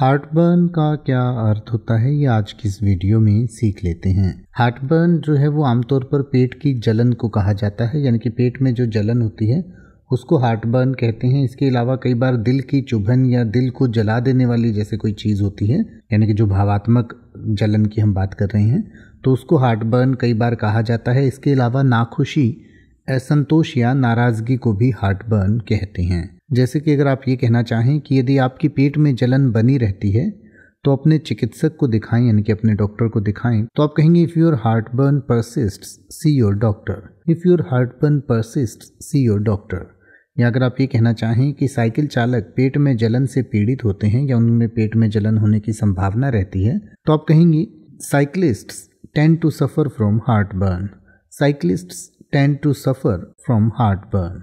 heartburn का क्या अर्थ होता है ये आज की इस वीडियो में सीख लेते हैं हार्टबर्न जो है वो आमतौर पर पेट की जलन को कहा जाता है यानी कि पेट में जो जलन होती है उसको हार्टबर्न कहते हैं इसके अलावा कई बार दिल की चुभन या दिल को जला देने वाली जैसे कोई चीज़ होती है यानी कि जो भावात्मक जलन की हम बात कर रहे हैं तो उसको हार्टबर्न कई बार कहा जाता है इसके अलावा नाखुशी असंतोष या नाराज़गी को भी हार्टबर्न कहते हैं जैसे कि अगर आप ये कहना चाहें कि यदि आपकी पेट में जलन बनी रहती है तो अपने चिकित्सक को दिखाएं यानी कि अपने डॉक्टर को दिखाएं तो आप कहेंगे if your heartburn persist see your doctor if your heartburn persist see your doctor या अगर आप ये कहना चाहें कि साइकिल चालक पेट में जलन से पीड़ित होते हैं या उनमें पेट में जलन होने की संभावना रहती है तो आप कहेंगे cyclist tend to suffer from heartburn cyclist tend to suffer from heart burn